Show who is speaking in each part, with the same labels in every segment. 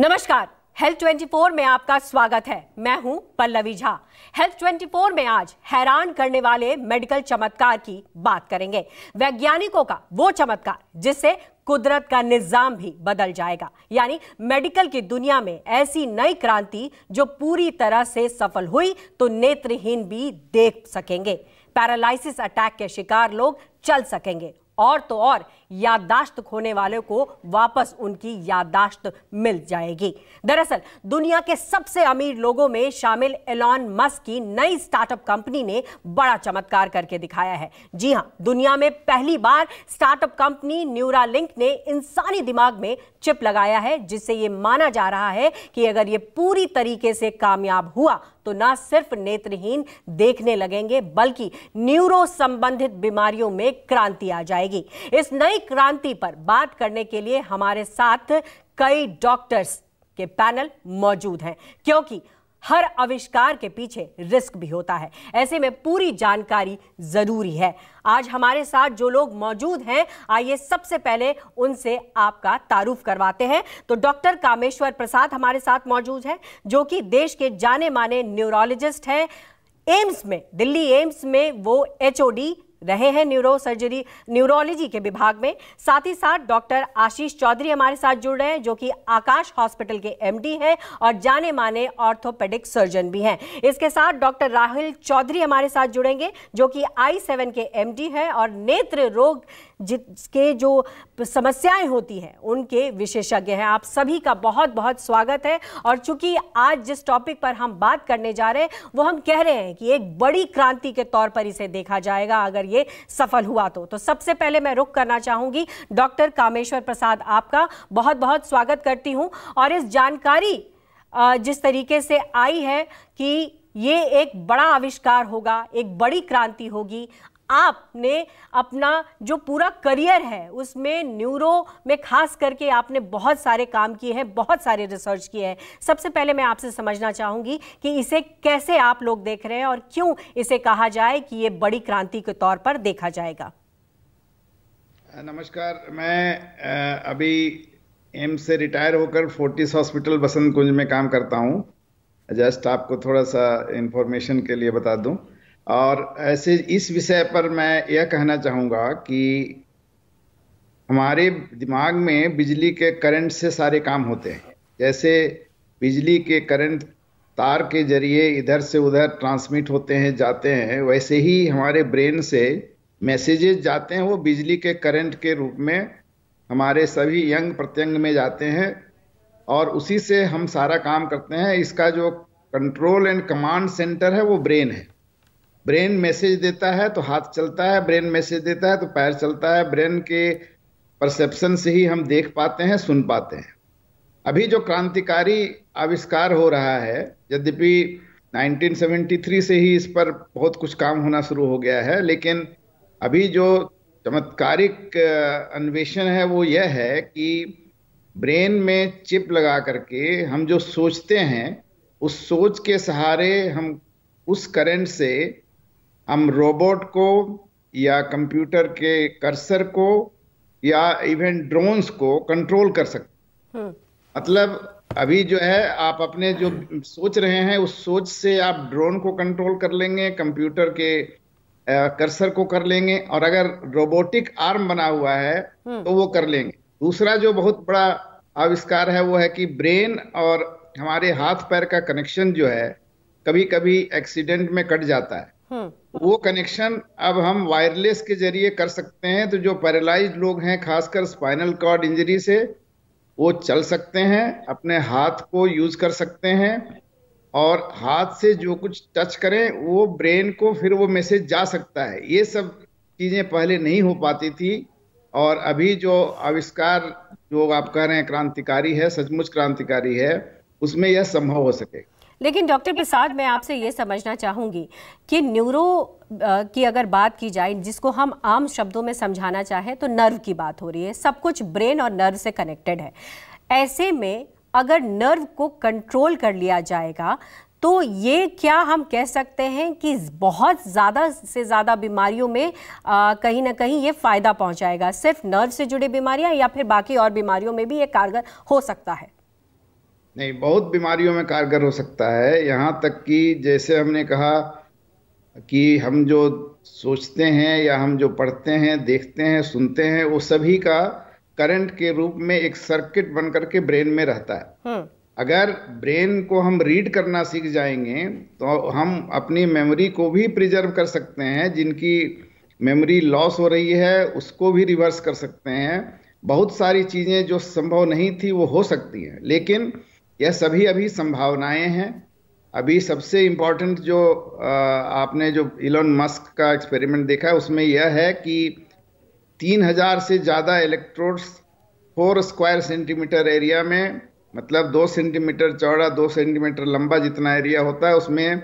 Speaker 1: नमस्कार हेल्थ 24 में आपका स्वागत है मैं हूं पल्लवी झा हेल्थ 24 में आज हैरान करने वाले मेडिकल चमत्कार की बात करेंगे वैज्ञानिकों का वो चमत्कार जिससे कुदरत का निजाम भी बदल जाएगा यानी मेडिकल की दुनिया में ऐसी नई क्रांति जो पूरी तरह से सफल हुई तो नेत्रहीन भी देख सकेंगे पैरालिस अटैक के शिकार लोग चल सकेंगे और तो और याददाश्त खोने वाले को वापस उनकी याददाश्त मिल जाएगी दरअसल दुनिया के सबसे अमीर लोगों में शामिल एलॉन मस्क की नई स्टार्टअप कंपनी ने बड़ा चमत्कार करके दिखाया है जी हां दुनिया में पहली बार स्टार्टअप कंपनी लिंक ने इंसानी दिमाग में चिप लगाया है जिससे ये माना जा रहा है कि अगर ये पूरी तरीके से कामयाब हुआ तो ना सिर्फ नेत्रहीन देखने लगेंगे बल्कि न्यूरो संबंधित बीमारियों में क्रांति आ जाएगी इस नई नई क्रांति पर बात करने के लिए हमारे साथ कई डॉक्टर्स के पैनल मौजूद हैं क्योंकि हर आविष्कार के पीछे रिस्क भी होता है ऐसे में पूरी जानकारी जरूरी है आज हमारे साथ जो लोग मौजूद हैं आइए सबसे पहले उनसे आपका तारुफ करवाते हैं तो डॉक्टर कामेश्वर प्रसाद हमारे साथ मौजूद हैं जो कि देश के जाने माने न्यूरोलॉजिस्ट हैं एम्स में दिल्ली एम्स में वो एचओडी रहे हैं न्यूरो सर्जरी न्यूरोलॉजी के विभाग में साथ ही साथ डॉक्टर आशीष चौधरी हमारे साथ जुड़ रहे हैं जो कि आकाश हॉस्पिटल के एमडी हैं और जाने माने ऑर्थोपेडिक सर्जन भी हैं इसके साथ डॉक्टर राहुल चौधरी हमारे साथ जुड़ेंगे जो कि आई सेवन के एम है और नेत्र रोग जिसके जो समस्याएं होती हैं उनके विशेषज्ञ हैं आप सभी का बहुत बहुत स्वागत है और चूंकि आज जिस टॉपिक पर हम बात करने जा रहे हैं वो हम कह रहे हैं कि एक बड़ी क्रांति के तौर पर इसे देखा जाएगा अगर ये सफल हुआ तो, तो सबसे पहले मैं रुख करना चाहूँगी डॉक्टर कामेश्वर प्रसाद आपका बहुत बहुत स्वागत करती हूँ और इस जानकारी जिस तरीके से आई है कि ये एक बड़ा आविष्कार होगा एक बड़ी क्रांति होगी आपने अपना जो पूरा करियर है उसमें न्यूरो में खास करके आपने बहुत सारे काम किए हैं बहुत सारे रिसर्च किए हैं सबसे पहले मैं आपसे समझना चाहूँगी कि इसे कैसे आप लोग देख रहे हैं और क्यों इसे कहा जाए कि ये बड़ी क्रांति के तौर पर देखा जाएगा
Speaker 2: नमस्कार मैं अभी एम्स से रिटायर होकर फोर्टिस हॉस्पिटल बसंत कुंज में काम करता हूँ जस्ट आपको थोड़ा सा इन्फॉर्मेशन के लिए बता दूँ और ऐसे इस विषय पर मैं यह कहना चाहूँगा कि हमारे दिमाग में बिजली के करंट से सारे काम होते हैं जैसे बिजली के करंट तार के जरिए इधर से उधर ट्रांसमिट होते हैं जाते हैं वैसे ही हमारे ब्रेन से मैसेजेस जाते हैं वो बिजली के करंट के रूप में हमारे सभी यंग प्रत्यंग में जाते हैं और उसी से हम सारा काम करते हैं इसका जो कंट्रोल एंड कमांड सेंटर है वो ब्रेन है ब्रेन मैसेज देता है तो हाथ चलता है ब्रेन मैसेज देता है तो पैर चलता है ब्रेन के परसेप्शन से ही हम देख पाते हैं सुन पाते हैं अभी जो क्रांतिकारी आविष्कार हो रहा है यद्यपि 1973 से ही इस पर बहुत कुछ काम होना शुरू हो गया है लेकिन अभी जो चमत्कारिक अन्वेषण है वो यह है कि ब्रेन में चिप लगा करके हम जो सोचते हैं उस सोच के सहारे हम उस करंट से हम रोबोट को या कंप्यूटर के कर्सर को या इवन ड्रोन्स को कंट्रोल कर सकते हम्म। मतलब अभी जो है आप अपने जो सोच रहे हैं उस सोच से आप ड्रोन को कंट्रोल कर लेंगे कंप्यूटर के कर्सर को कर लेंगे और अगर रोबोटिक आर्म बना हुआ है हम्म। तो वो कर लेंगे दूसरा जो बहुत बड़ा आविष्कार है वो है कि ब्रेन और हमारे हाथ पैर का कनेक्शन जो है कभी कभी एक्सीडेंट में कट जाता है हाँ। वो कनेक्शन अब हम वायरलेस के जरिए कर सकते हैं तो जो पैरालाइज लोग हैं खासकर स्पाइनल कॉर्ड इंजरी से वो चल सकते हैं अपने हाथ को यूज कर सकते हैं और हाथ से जो कुछ टच करें वो ब्रेन को फिर वो मैसेज जा सकता है ये सब चीज़ें पहले नहीं हो पाती थी और अभी जो आविष्कार जो आप कह रहे हैं क्रांतिकारी है सचमुच क्रांतिकारी है उसमें यह संभव हो सकेगा
Speaker 1: लेकिन डॉक्टर प्रसाद मैं आपसे ये समझना चाहूँगी कि न्यूरो की अगर बात की जाए जिसको हम आम शब्दों में समझाना चाहें तो नर्व की बात हो रही है सब कुछ ब्रेन और नर्व से कनेक्टेड है ऐसे में अगर नर्व को कंट्रोल कर लिया जाएगा तो ये क्या हम कह सकते हैं कि बहुत ज़्यादा से ज़्यादा बीमारियों में आ, कहीं ना कहीं ये फ़ायदा पहुंचाएगा सिर्फ नर्व से जुड़ी बीमारियां या फिर बाकी और बीमारियों में भी ये कारगर हो सकता है
Speaker 2: नहीं बहुत बीमारियों में कारगर हो सकता है यहाँ तक कि जैसे हमने कहा कि हम जो सोचते हैं या हम जो पढ़ते हैं देखते हैं सुनते हैं वो सभी का करंट के रूप में एक सर्किट बन करके ब्रेन में रहता है हाँ। अगर ब्रेन को हम रीड करना सीख जाएंगे तो हम अपनी मेमोरी को भी प्रिजर्व कर सकते हैं जिनकी मेमोरी लॉस हो रही है उसको भी रिवर्स कर सकते हैं बहुत सारी चीज़ें जो संभव नहीं थी वो हो सकती हैं लेकिन यह सभी अभी संभावनाएं हैं अभी सबसे इम्पॉर्टेंट जो आपने जो इलोन मस्क का एक्सपेरिमेंट देखा है उसमें यह है कि 3000 से ज़्यादा electrodes four square centimetre area में मतलब दो सेंटीमीटर चौड़ा दो सेंटीमीटर लंबा जितना एरिया होता है उसमें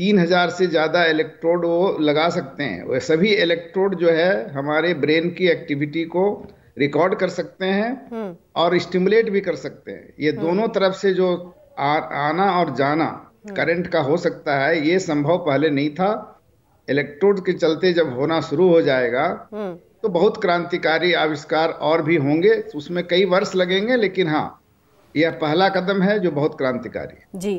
Speaker 2: तीन हजार से ज़्यादा इलेक्ट्रोड वो लगा सकते हैं वह सभी इलेक्ट्रोड जो है हमारे ब्रेन की एक्टिविटी को रिकॉर्ड कर सकते हैं हम्म। और स्टिमुलेट भी कर सकते हैं ये हम्म। दोनों तरफ से जो आ, आना और जाना करंट हम्म। का हो सकता है ये संभव पहले नहीं था इलेक्ट्रोड के चलते जब होना शुरू हो जाएगा तो बहुत क्रांतिकारी आविष्कार और भी होंगे उसमें कई वर्ष लगेंगे लेकिन हाँ यह पहला कदम है जो बहुत क्रांतिकारी है जी